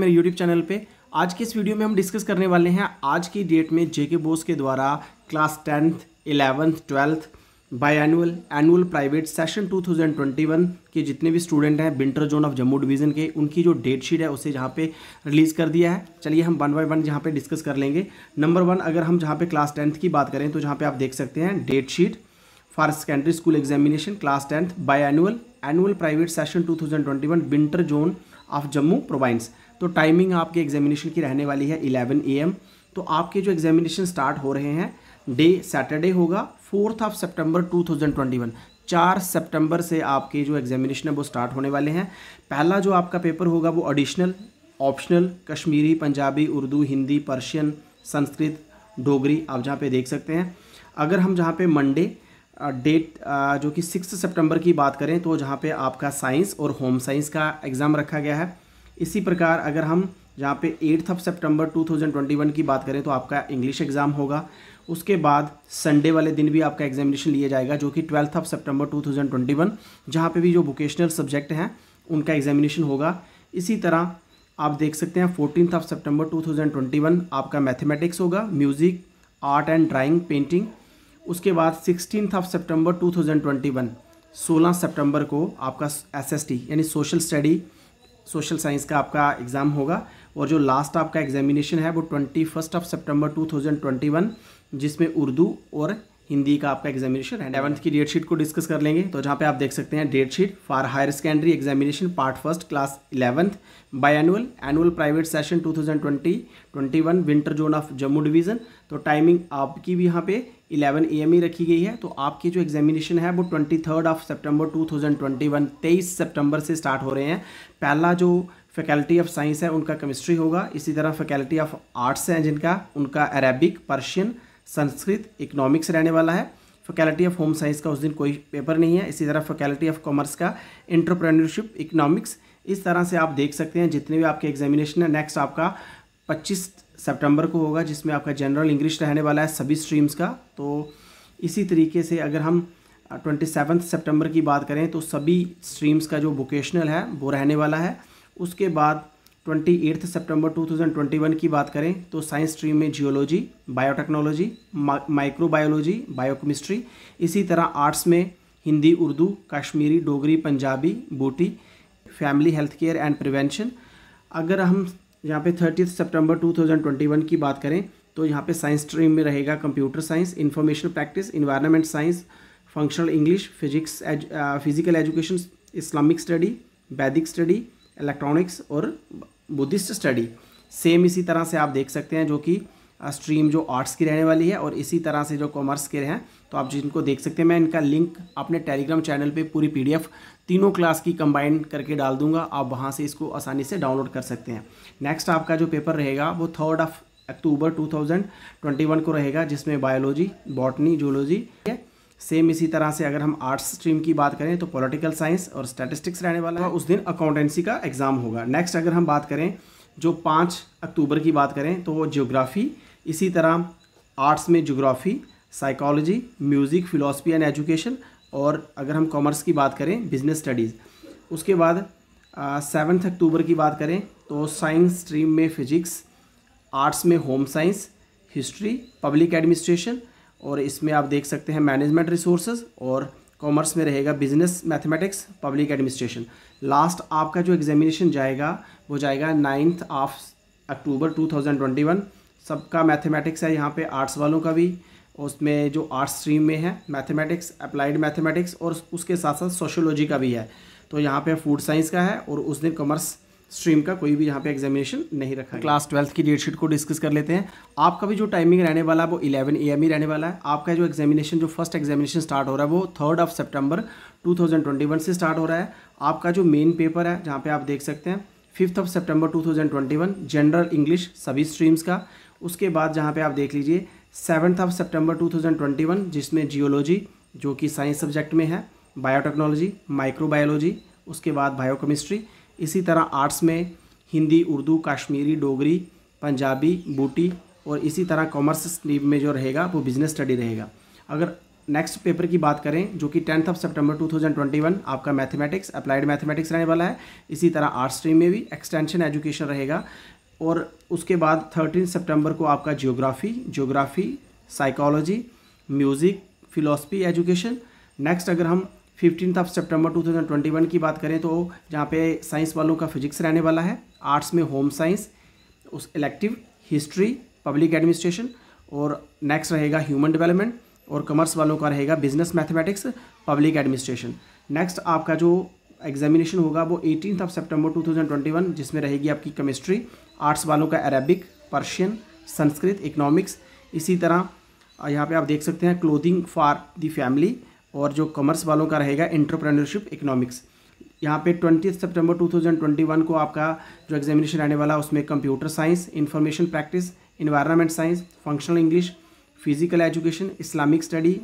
मेरे YouTube channel पे आज के इस वीडियो में हम डिस्कस करने वाले हैं आज की डेट में जेके बोस के द्वारा class tenth eleventh twelfth bi annual annual private session 2021 के जितने भी स्टूडेंट हैं winter zone of Jammu division के उनकी जो डेट शीट है उसे यहाँ पे रिलीज़ कर दिया है चलिए हम वन बाय वन यहाँ पे डिस्कस कर लेंगे नंबर वन अगर हम जहाँ पे क्लास टेंथ की बात करें तो जहाँ पे आप देख सकते हैं date sheet for secondary school examination class tenth bi annual annual private session two winter zone of Jammu province तो टाइमिंग आपके एग्जामिनेशन की रहने वाली है 11 एम तो आपके जो एग्जामिनेशन स्टार्ट हो रहे हैं डे सैटरडे होगा फोर्थ ऑफ सितंबर 2021 चार सितंबर से आपके जो एग्जामिनेशन है वो स्टार्ट होने वाले हैं पहला जो आपका पेपर होगा वो additional optional Kashmiri Punjabi Urdu Hindi Persian Sanskrit Dogri आप जहाँ पे देख सकते हैं अगर हम जहाँ पे मंडे डेट जो कि सिक्स सितंबर की बात करें तो जहाँ पे आपका साइंस और होम साइंस का एग्ज़ाम रखा गया है इसी प्रकार अगर हम जहाँ पे एट्थ ऑफ ट्वेंटी 2021 की बात करें तो आपका इंग्लिश एग्ज़ाम होगा उसके बाद संडे वाले दिन भी आपका एग्जामिनेशन लिया जाएगा जो कि ट्वेल्थ ऑफ ट्वेंटी 2021 जहाँ पे भी जो वोकेशनल सब्जेक्ट हैं उनका एग्जामिनेशन होगा इसी तरह आप देख सकते हैं फोर्टीन ऑफ ट्वेंटी वन आपका मैथमेटिक्स होगा music art and drawing painting उसके बाद sixteen of September twenty one 16 सितंबर को आपका एसएसटी यानी सोशल स्टडी सोशल साइंस का आपका एग्ज़ाम होगा और जो लास्ट आपका एग्जामिनेशन है वो twenty first of September two thousand twenty one जिसमें उर्दू और हिंदी का आपका एग्जामिनेशन है एलेवंथ की डेट शीट को डिस्कस कर लेंगे तो जहाँ पे आप देख सकते हैं date sheet for higher secondary examination part first class eleventh bi annual annual private session 2020 21 winter zone of Jammu division तो टाइमिंग आपकी भी यहाँ पे 11 ए ही रखी गई है तो आपकी जो एग्जामिनेशन है वो twenty third of September two thousand twenty one तेईस सेप्टेम्बर से स्टार्ट हो रहे हैं पहला जो फैकल्टी ऑफ साइंस है उनका केमिस्ट्री होगा इसी तरह फैकल्टी ऑफ आर्ट्स हैं जिनका उनका अरेबिक पर्शियन संस्कृत इकोनॉमिक्स रहने वाला है फैकल्टी ऑफ होम साइंस का उस दिन कोई पेपर नहीं है इसी तरह फैकल्टी ऑफ कॉमर्स का इंटरप्रेन्योरशिप इकोनॉमिक्स इस तरह से आप देख सकते हैं जितने भी आपके एग्जामिनेशन है नेक्स्ट आपका 25 सितंबर को होगा जिसमें आपका जनरल इंग्लिश रहने वाला है सभी स्ट्रीम्स का तो इसी तरीके से अगर हम ट्वेंटी सेवन सेप्टेम्बर की बात करें तो सभी स्ट्रीम्स का जो वोकेशनल है वो रहने वाला है उसके बाद twenty eighth September two thousand twenty one की बात करें तो साइंस स्ट्रीम में जियोलॉजी बायोटेक्नोलॉजी माइक्रोबायोलॉजी बायोकेमिस्ट्री इसी तरह आर्ट्स में Hindi Urdu Kashmiri Dogri Punjabi beauty family health care and prevention अगर हम यहाँ पे थर्टी सितंबर 2021 की बात करें तो यहाँ पे साइंस स्ट्रीम में रहेगा computer science information practice environment science functional English physics physical education Islamic study Vedic study electronics और बुद्धिस्ट स्टडी सेम इसी तरह से आप देख सकते हैं जो कि स्ट्रीम जो आर्ट्स की रहने वाली है और इसी तरह से जो कॉमर्स के हैं तो आप जिनको देख सकते हैं मैं इनका लिंक अपने टेलीग्राम चैनल पे पूरी पीडीएफ तीनों क्लास की कंबाइन करके डाल दूंगा आप वहाँ से इसको आसानी से डाउनलोड कर सकते हैं नेक्स्ट आपका जो पेपर रहेगा वो थर्ड ऑफ अक्टूबर टू को रहेगा जिसमें बायोलॉजी बॉटनी जूलॉजी सेम इसी तरह से अगर हम आर्ट्स स्ट्रीम की बात करें तो पॉलिटिकल साइंस और स्टैटिस्टिक्स रहने वाला है तो उस दिन अकाउंटेंसी का एग्ज़ाम होगा नेक्स्ट अगर हम बात करें जो पाँच अक्टूबर की बात करें तो वो जियोग्राफ़ी इसी तरह आर्ट्स में geography psychology music philosophy and education और अगर हम कॉमर्स की बात करें बिजनेस स्टडीज़ उसके बाद सेवन्थ अक्टूबर की बात करें तो साइंस स्ट्रीम में फिजिक्स आर्ट्स में home science history public administration और इसमें आप देख सकते हैं मैनेजमेंट रिसोर्सेज और कॉमर्स में रहेगा business mathematics public administration last आपका जो एग्जामिनेशन जाएगा वो जाएगा नाइन्थ ऑफ अक्टूबर 2021 सबका मैथमेटिक्स है यहाँ पे आर्ट्स वालों का भी उसमें जो आर्ट्स स्ट्रीम में है मैथमेटिक्स अप्लाइड मैथमेटिक्स और उसके साथ साथ सोशोलॉजी का भी है तो यहाँ पे फूड साइंस का है और उस दिन कॉमर्स स्ट्रीम का कोई भी यहाँ पे एग्जामिनेशन नहीं रखा क्लास ट्वेल्थ की डेट शीट को डिस्कस कर लेते हैं आपका भी जो टाइमिंग रहने वाला है वो 11 एम ही रहने वाला है आपका जो एग्जामिनेशन जो फर्स्ट एग्जामिनेशन स्टार्ट हो रहा है वो थर्ड ऑफ ट्वेंटी वन से स्टार्ट हो रहा है आपका जो मेन पेपर है जहाँ पर आप देख सकते हैं fifth of September two general English सभी स्ट्रीम्स का उसके बाद जहाँ पर आप देख लीजिए सेवन्थ ऑफ सेप्टेम्बर टू जिसमें जियोलॉजी जो कि साइंस सब्जेक्ट में है बायोटेक्नोलॉजी माइक्रोबायोलॉजी उसके बाद बायोकेमिस्ट्री इसी तरह आर्ट्स में हिंदी उर्दू कश्मीरी डोगरी पंजाबी बूटी और इसी तरह कॉमर्स स्ट्रीम में जो रहेगा वो बिजनेस स्टडी रहेगा अगर नेक्स्ट पेपर की बात करें जो कि टेंथ ऑफ सितंबर 2021 आपका मैथमेटिक्स अप्लाइड मैथमेटिक्स रहने वाला है इसी तरह आर्ट्स स्ट्रीम में भी एक्सटेंशन एजुकेशन रहेगा और उसके बाद थर्टीन सेप्टेम्बर को आपका geography geography psychology music philosophy education next अगर हम फिफ्टीन ऑफ सितंबर 2021 की बात करें तो जहाँ पे साइंस वालों का फिजिक्स रहने वाला है आर्ट्स में होम साइंस उस इलेक्टिव हिस्ट्री पब्लिक एडमिनिस्ट्रेशन और नेक्स्ट रहेगा ह्यूमन डेवलपमेंट और कॉमर्स वालों का रहेगा business mathematics public administration next आपका जो एग्जामिनेशन होगा वो एटीन ऑफ सेप्टेम्बर 2021 जिसमें रहेगी आपकी केमिस्ट्री आर्ट्स वालों का अरेबिक पर्शियन संस्कृत इकोनॉमिक्स इसी तरह यहाँ पर आप देख सकते हैं क्लोथिंग फॉर दी फैमिली और जो कॉमर्स वालों का रहेगा इंटरप्रेन्योरशिप इकोनॉमिक्स यहाँ पे ट्वेंटी सितंबर 2021 को आपका जो एग्जामिनेशन आने वाला उसमें computer science information practice environment science functional English physical education Islamic study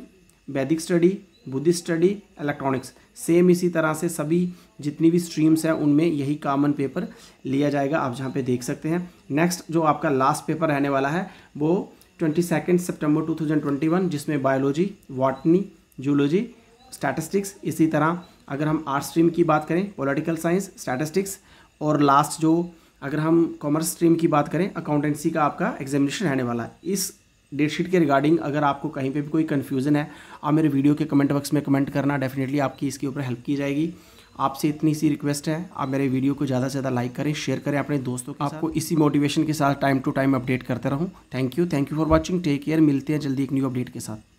Vedic study Buddhist study electronics same इसी तरह से सभी जितनी भी स्ट्रीम्स हैं उनमें यही कॉमन पेपर लिया जाएगा आप जहाँ पे देख सकते हैं नेक्स्ट जो आपका लास्ट पेपर रहने वाला है वो ट्वेंटी सेकेंड सेप्टेम्बर टू जिसमें बायोलॉजी वाटनी जूलॉजी स्टैटिस्टिक्स इसी तरह अगर हम आर्ट स्ट्रीम की बात करें पॉलिटिकल साइंस स्टैटिस्टिक्स और लास्ट जो अगर हम कॉमर्स स्ट्रीम की बात करें अकाउंटेंसी का आपका एग्जामिनेशन रहने वाला है इस डेट शीट के रिगार्डिंग अगर आपको कहीं पे भी कोई कन्फ्यूज़न है आप मेरे वीडियो के कमेंट बॉक्स में कमेंट करना डेफिनेटली आपकी इसके ऊपर हेल्प की जाएगी आपसे इतनी सी रिक्वेस्ट है आप मेरे वीडियो को ज़्यादा से ज़्यादा लाइक करें शेयर करें अपने दोस्तों के आपको इसी मोटिवेशन के साथ टाइम टू टाइम अपडेट करते रहूँ thank you thank you for watching take care मिलते हैं जल्दी एक न्यू अपडेट के साथ